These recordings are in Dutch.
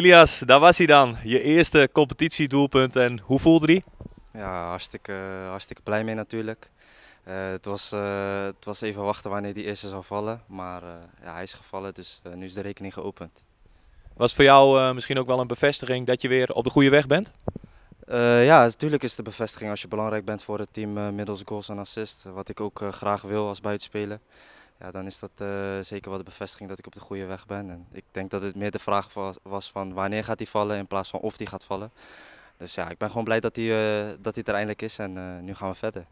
Ilias, daar was hij dan. Je eerste competitiedoelpunt. En hoe voelde die? Ja, hartstikke, eh, hartstikke blij mee natuurlijk. Eh, het, was, eh, het was even wachten wanneer die eerste zou vallen. Maar ja, hij is gevallen, dus nu is de rekening geopend. Was voor jou misschien ook wel een bevestiging dat je weer op de goede weg bent? ja, natuurlijk is het de bevestiging als je belangrijk bent voor het team middels goals en assists. Wat ik ook graag wil als buitenspeler ja, dan is dat eh, zeker wel de bevestiging dat ik op de goede weg ben. En ik denk dat het meer de vraag was, van wanneer gaat hij vallen in plaats van of hij gaat vallen. Dus ja, ik ben gewoon blij dat hij, eh, dat hij er eindelijk is en eh, nu gaan we verder.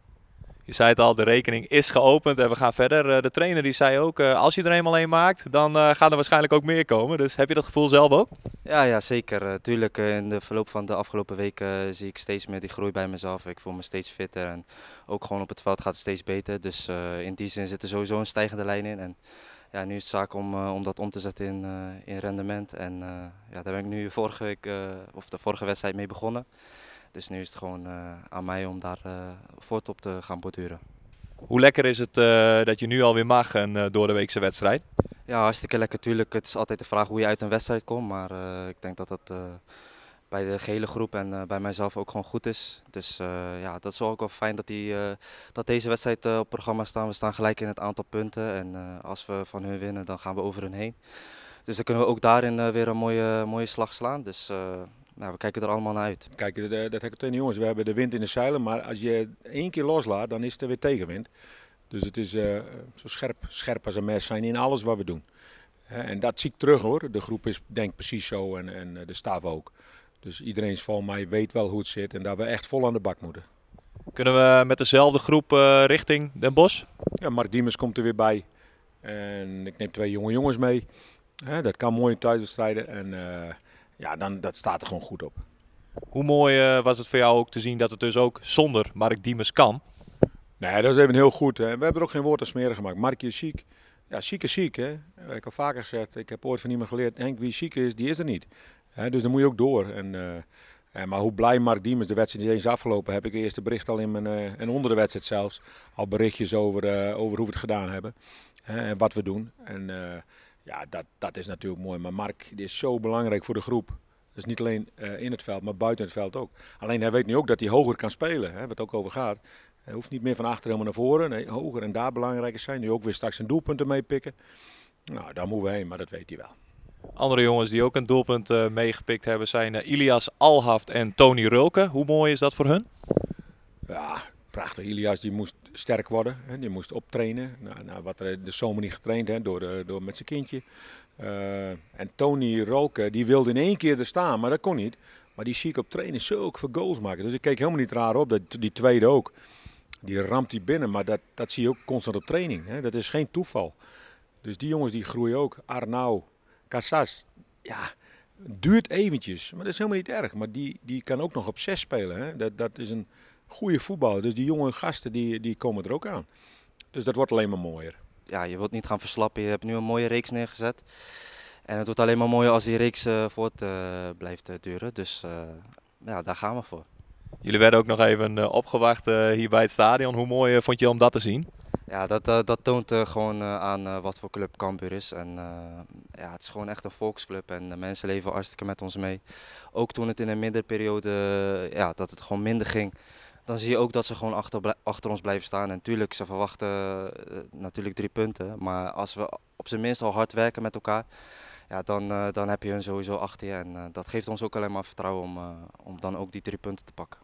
Je zei het al, de rekening is geopend en we gaan verder. Eh, de trainer die zei ook, eh, als je er eenmaal een maakt, dan eh, gaan er waarschijnlijk ook meer komen. Dus heb je dat gevoel zelf ook? Ja, ja zeker. tuurlijk, in de verloop van de afgelopen weken zie ik steeds meer die groei bij mezelf. Ik voel me steeds fitter en ook gewoon op het veld gaat het steeds beter. Dus in die zin zit er sowieso een stijgende lijn in. En ja, nu is het zaak om, om dat om te zetten in, in rendement. En ja, daar ben ik nu vorige, week, of de vorige wedstrijd mee begonnen. Dus nu is het gewoon eh, aan mij om daar eh, voort op te gaan borduren. Hoe lekker is het eh, dat je nu alweer mag een door de weekse wedstrijd? Ja, hartstikke lekker. natuurlijk. het is altijd de vraag hoe je uit een wedstrijd komt. Maar ik denk dat dat bij de gehele groep en bij mijzelf ook gewoon goed is. Dus ja, dat is ook wel fijn dat, die, dat deze wedstrijd op programma staat. We staan gelijk in het aantal punten en als we van hun winnen dan gaan we over hun heen. Dus dan kunnen we ook daarin weer een mooie, mooie slag slaan. Dus nou, we kijken er allemaal naar uit. Kijk, dat, dat heb ik tegen jongens. We hebben de wind in de zeilen, maar als je één keer loslaat, dan is het er weer tegenwind. Dus het is eh, zo scherp, scherp als een mes zijn in alles wat we doen. En dat zie ik terug hoor. De groep is denk precies zo en, en eh, de staf ook. Dus iedereen van mij weet wel hoe het zit en dat we echt vol aan de bak moeten. Kunnen we met dezelfde groep eh, richting Den Bosch? Ja, Mark Diemers komt er weer bij. En ik neem twee jonge jongens mee. dat kan mooi in thuiswedstrijden. En ja, dan, dat staat er gewoon goed op. Hoe mooi eh, was het voor jou ook te zien dat het dus ook zonder Mark Diemers kan? Nee, dat is even heel goed. Hè. We hebben er ook geen woord aan smeren gemaakt. Mark is ziek. Ja, ziek is ziek. Hè. Heb ik al vaker gezegd, ik heb ooit van iemand geleerd, Henk, wie ziek is, die is er niet. Hè, dus dan moet je ook door. En, eh, maar hoe blij Mark Diemers de wedstrijd is eens afgelopen, heb ik eerst de bericht al in mijn, eh, en onder de wedstrijd zelfs, al berichtjes over, over hoe we het gedaan hebben. Hè, en wat we doen. En ja, dat, dat is natuurlijk mooi. Maar Mark die is zo belangrijk voor de groep. Dus niet alleen eh, in het veld, maar buiten het veld ook. Alleen hij weet nu ook dat hij hoger kan spelen, hè, wat het ook over gaat. Hij hoeft niet meer van achter helemaal naar voren. Nee, hoger en daar belangrijk zijn. Nu ook weer straks een doelpunten meepikken. Nou, daar moeten we heen, maar dat weet hij wel. Andere jongens die ook een doelpunt eh, meegepikt hebben zijn Elias eh, Ilias Alhaft en Tony Rulke. Hoe mooi is dat voor hun? Ja, Prachtig, Ilias die moest sterk worden, hè, die moest optrainen. Nou, nou, wat er de zomer niet getraind, hè, door, eh, door met zijn kindje. Eh, en Tony Rolke, die wilde in één keer er staan, maar dat kon niet. Maar die zie ik op trainen zulke veel goals maken. Dus ik keek helemaal niet raar op, dat, die tweede ook. Die ramt die binnen, maar dat, dat zie je ook constant op training. Hè. Dat is geen toeval. Dus die jongens die groeien ook. Arnau, Casas, ja, duurt eventjes. Maar dat is helemaal niet erg. Maar die, die kan ook nog op zes spelen. Hè. Dat, dat is een goede voetbal. Dus die jonge gasten die, die komen er ook aan. Dus dat wordt alleen maar mooier. Ja, je wilt niet gaan verslappen. Je hebt nu een mooie reeks neergezet. En het wordt alleen maar mooier als die reeks eh, voort eh, blijft eh, duren. Dus ja, daar gaan we voor. Jullie werden ook nog even opgewacht hier bij het stadion. Hoe mooi vond je om dat te zien? Ja, dat, dat toont gewoon aan wat voor club Cambuur is. En ja, het is gewoon echt een volksclub en de mensen leven hartstikke met ons mee. Ook toen het in een minderperiode, ja, dat het gewoon minder ging dan zie je ook dat ze gewoon achter, achter ons blijven staan. En natuurlijk, ze verwachten eh, natuurlijk drie punten. Maar als we op zijn minst al hard werken met elkaar, ja, dan, eh, dan heb je hun sowieso achter je. En eh, dat geeft ons ook alleen maar vertrouwen om, om dan ook die drie punten te pakken.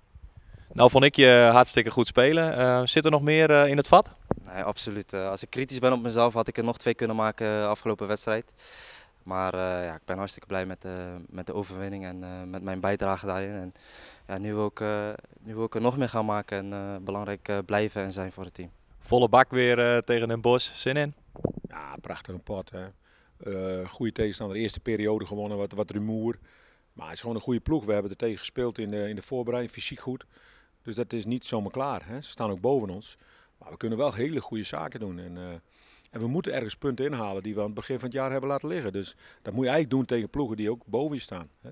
Nou, vond ik je hartstikke goed spelen. zit er nog meer in het vat? Nee, absoluut. als ik kritisch ben op mezelf, had ik er nog twee kunnen maken afgelopen wedstrijd. Maar eh, ja, ik ben hartstikke blij met, eh, met de overwinning en eh, met mijn bijdrage daarin. En ja, nu, wil ik, nu wil ik er nog meer gaan maken en belangrijk blijven en zijn voor het team. Volle bak weer tegen een bos. Zin in? Ja, prachtig een pot. Hè? goede tegenstander. eerste periode gewonnen, wat, wat rumoer. Maar het is gewoon een goede ploeg. We hebben er tegen gespeeld in de, in de voorbereiding, fysiek goed. Dus dat is niet zomaar klaar. Hè? Ze staan ook boven ons. Maar we kunnen wel hele goede zaken doen. En, en we moeten ergens punten inhalen die we aan het begin van het jaar hebben laten liggen. Dus dat moet je eigenlijk doen tegen ploegen die ook boven je staan. Hè?